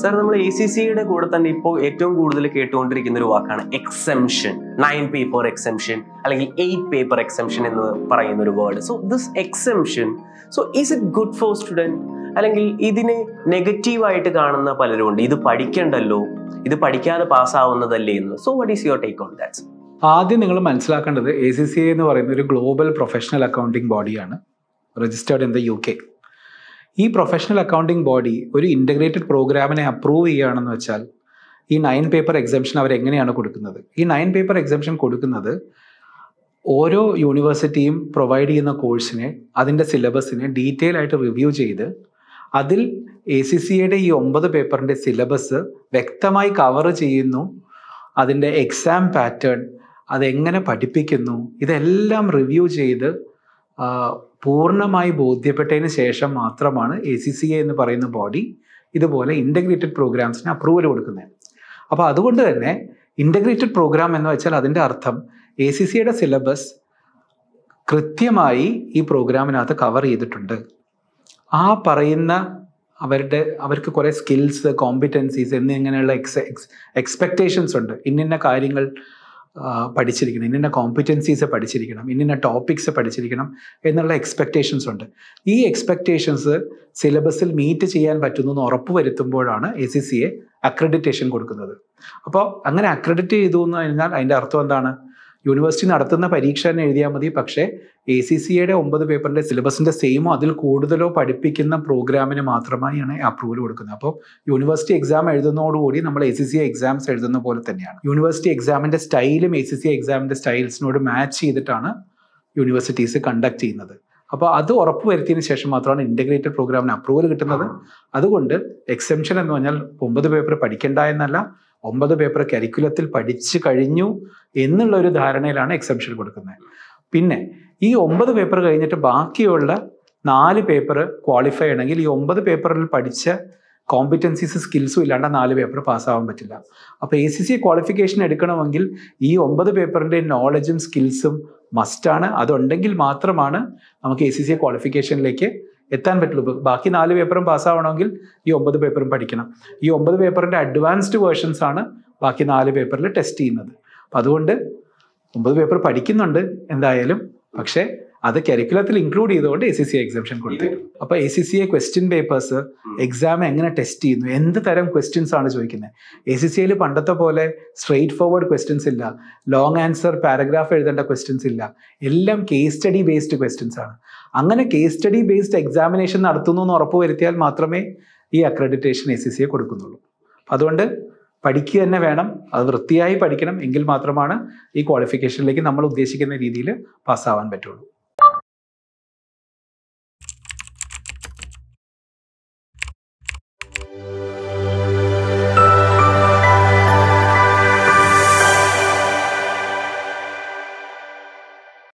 sir നമ്മൾ A C സിയുടെ കൂടെ തന്നെ ഇപ്പോൾ ഏറ്റവും കൂടുതൽ കേട്ടുകൊണ്ടിരിക്കുന്ന ഒരു വാക്കാണ് എക്സെംഷൻ നയൻ പേപ്പർ എക്സെംഷൻ അല്ലെങ്കിൽ എയ്റ്റ് പേപ്പർ എക്സെംഷൻ എന്ന് പറയുന്ന ഒരു word so this exemption so is it good for student അല്ലെങ്കിൽ ഇതിനെ നെഗറ്റീവായിട്ട് കാണുന്ന ഉണ്ട് ഇത് പഠിക്കണ്ടല്ലോ ഇത് പഠിക്കാതെ പാസ്സാവുന്നതല്ലേ എന്ന് so what is your take on that ആദ്യം നിങ്ങൾ മനസ്സിലാക്കേണ്ടത് എ സി സി എന്ന് പറയുന്ന ഒരു ഗ്ലോബൽ പ്രൊഫഷണൽ അക്കൗണ്ടിംഗ് ബോഡിയാണ് രജിസ്റ്റേർഡ് ഇൻ ദ യു കെ ഈ പ്രൊഫഷണൽ അക്കൗണ്ടിംഗ് ബോഡി ഒരു ഇൻ്റഗ്രേറ്റഡ് പ്രോഗ്രാമിനെ അപ്രൂവ് ചെയ്യുകയാണെന്ന് വെച്ചാൽ ഈ നയൻ പേപ്പർ എക്സംഷൻ അവർ എങ്ങനെയാണ് കൊടുക്കുന്നത് ഈ നയൻ പേപ്പർ എക്സംഷൻ കൊടുക്കുന്നത് ഓരോ യൂണിവേഴ്സിറ്റിയും പ്രൊവൈഡ് ചെയ്യുന്ന കോഴ്സിനെ അതിൻ്റെ സിലബസിനെ ഡീറ്റെയിൽ ആയിട്ട് റിവ്യൂ ചെയ്ത് അതിൽ എ സി സിയുടെ ഈ ഒമ്പത് പേപ്പറിൻ്റെ സിലബസ് വ്യക്തമായി കവർ ചെയ്യുന്നു അതിൻ്റെ എക്സാം പാറ്റേൺ അതെങ്ങനെ പഠിപ്പിക്കുന്നു ഇതെല്ലാം റിവ്യൂ ചെയ്ത് പൂർണ്ണമായി ബോധ്യപ്പെട്ടതിന് ശേഷം മാത്രമാണ് എ സി സി എ എന്ന് പറയുന്ന ബോഡി ഇതുപോലെ ഇൻ്റഗ്രേറ്റഡ് പ്രോഗ്രാംസിന് അപ്രൂവൽ കൊടുക്കുന്നത് അപ്പോൾ അതുകൊണ്ട് തന്നെ ഇൻ്റഗ്രേറ്റഡ് പ്രോഗ്രാം എന്ന് വെച്ചാൽ അതിൻ്റെ അർത്ഥം എ സി സിയുടെ സിലബസ് കൃത്യമായി ഈ പ്രോഗ്രാമിനകത്ത് കവർ ചെയ്തിട്ടുണ്ട് ആ പറയുന്ന അവരുടെ അവർക്ക് കുറേ സ്കിൽസ് കോമ്പിറ്റൻസീസ് എന്നിങ്ങനെയുള്ള എക്സ് എക്സ് എക്സ്പെക്റ്റേഷൻസ് ഉണ്ട് ഇന്നിന്ന കാര്യങ്ങൾ പഠിച്ചിരിക്കണം ഇന്ന കോമ്പറ്റൻസീസ് പഠിച്ചിരിക്കണം ഇന്ന ടോപ്പിക്സ് പഠിച്ചിരിക്കണം എന്നുള്ള എക്സ്പെക്റ്റേഷൻസ് ഉണ്ട് ഈ എക്സ്പെക്റ്റേഷൻസ് സിലബസിൽ മീറ്റ് ചെയ്യാൻ പറ്റുന്നു എന്ന് ഉറപ്പ് വരുത്തുമ്പോഴാണ് എ സി എ അക്രഡിറ്റേഷൻ കൊടുക്കുന്നത് അപ്പോൾ അങ്ങനെ അക്രഡിറ്റ് ചെയ്തു എന്ന് കഴിഞ്ഞാൽ അതിൻ്റെ അർത്ഥം എന്താണ് യൂണിവേഴ്സിറ്റി നടത്തുന്ന പരീക്ഷ തന്നെ എഴുതിയാൽ മതി പക്ഷേ എ സി സിയുടെ ഒമ്പത് പേപ്പറിൻ്റെ സിലബസിൻ്റെ സെയിമോ അതിൽ കൂടുതലോ പഠിപ്പിക്കുന്ന പ്രോഗ്രാമിന് മാത്രമായാണ് അപ്രൂവൽ കൊടുക്കുന്നത് അപ്പോൾ യൂണിവേഴ്സിറ്റി എക്സാം എഴുതുന്നതോടുകൂടി നമ്മൾ എ സി സി എക്സാംസ് എഴുതുന്ന പോലെ തന്നെയാണ് യൂണിവേഴ്സിറ്റി എക്സാമിൻ്റെ സ്റ്റൈലും എ സി സി എക്സാമിൻ്റെ സ്റ്റൈൽസിനോട് മാച്ച് ചെയ്തിട്ടാണ് യൂണിവേഴ്സിറ്റീസ് കണ്ടക്ട് ചെയ്യുന്നത് അപ്പോൾ അത് ഉറപ്പ് വരുത്തിയതിന് ശേഷം മാത്രമാണ് ഇൻ്റഗ്രേറ്റഡ് പ്രോഗ്രാമിന് അപ്രൂവൽ കിട്ടുന്നത് അതുകൊണ്ട് എക്സെംഷൻ എന്ന് പറഞ്ഞാൽ ഒമ്പത് പേപ്പർ പഠിക്കേണ്ട എന്നല്ല ഒമ്പത് പേപ്പർ കരിക്കുലത്തിൽ പഠിച്ചു കഴിഞ്ഞു എന്നുള്ള ഒരു ധാരണയിലാണ് എക്സംഷൻ കൊടുക്കുന്നത് പിന്നെ ഈ ഒമ്പത് പേപ്പർ കഴിഞ്ഞിട്ട് ബാക്കിയുള്ള നാല് പേപ്പർ ക്വാളിഫൈ ആണെങ്കിൽ ഈ ഒമ്പത് പേപ്പറിൽ പഠിച്ച കോമ്പിറ്റൻസീസ് സ്കിൽസും ഇല്ലാണ്ട് നാല് പേപ്പർ പാസ്സാവാൻ പറ്റില്ല അപ്പോൾ എ സി സി ക്വാളിഫിക്കേഷൻ എടുക്കണമെങ്കിൽ ഈ ഒമ്പത് പേപ്പറിൻ്റെ നോളജും സ്കിൽസും മസ്റ്റാണ് അതുണ്ടെങ്കിൽ മാത്രമാണ് നമുക്ക് എ സി സി ക്വാളിഫിക്കേഷനിലേക്ക് എത്താൻ പറ്റുള്ളൂ ബാക്കി നാല് പേപ്പറും പാസ്സാവണമെങ്കിൽ ഈ ഒമ്പത് പേപ്പറും പഠിക്കണം ഈ ഒമ്പത് പേപ്പറിൻ്റെ അഡ്വാൻസ്ഡ് വേർഷൻസ് ആണ് ബാക്കി നാല് പേപ്പറിൽ ടെസ്റ്റ് ചെയ്യുന്നത് അപ്പം അതുകൊണ്ട് ഒമ്പത് പേപ്പർ പഠിക്കുന്നുണ്ട് എന്തായാലും പക്ഷേ അത് കരിക്കുലത്തിൽ ഇൻക്ലൂഡ് ചെയ്തുകൊണ്ട് എ സി സി എക്സിബിഷൻ കൊടുത്തിരുന്നു അപ്പോൾ A C C A question papers exam എങ്ങനെ ടെസ്റ്റ് ചെയ്യുന്നു എന്ത് തരം ക്വസ്റ്റ്യൻസ് ആണ് ചോദിക്കുന്നത് എ സി സി എയിൽ പണ്ടത്തെ പോലെ സ്ട്രെയിറ്റ് ഫോർവേഡ് ക്വസ്റ്റ്യൻസ് ഇല്ല ലോങ് ആൻസർ പാരഗ്രാഫ് എഴുതേണ്ട ക്വസ്റ്റ്യൻസ് ഇല്ല എല്ലാം കേസ് സ്റ്റഡി ബേസ്ഡ് ക്വസ്റ്റ്യൻസ് ആണ് അങ്ങനെ കേസ് സ്റ്റഡി ബേസ്ഡ് എക്സാമിനേഷൻ നടത്തുന്നു എന്ന് ഉറപ്പുവരുത്തിയാൽ മാത്രമേ ഈ അക്രഡിറ്റേഷൻ എ സി സിയെ കൊടുക്കുന്നുള്ളൂ അതുകൊണ്ട് പഠിക്കുക തന്നെ വേണം അത് വൃത്തിയായി പഠിക്കണം എങ്കിൽ മാത്രമാണ് ഈ ക്വാളിഫിക്കേഷനിലേക്ക് നമ്മൾ ഉദ്ദേശിക്കുന്ന രീതിയിൽ പാസ്സാവാൻ പറ്റുള്ളൂ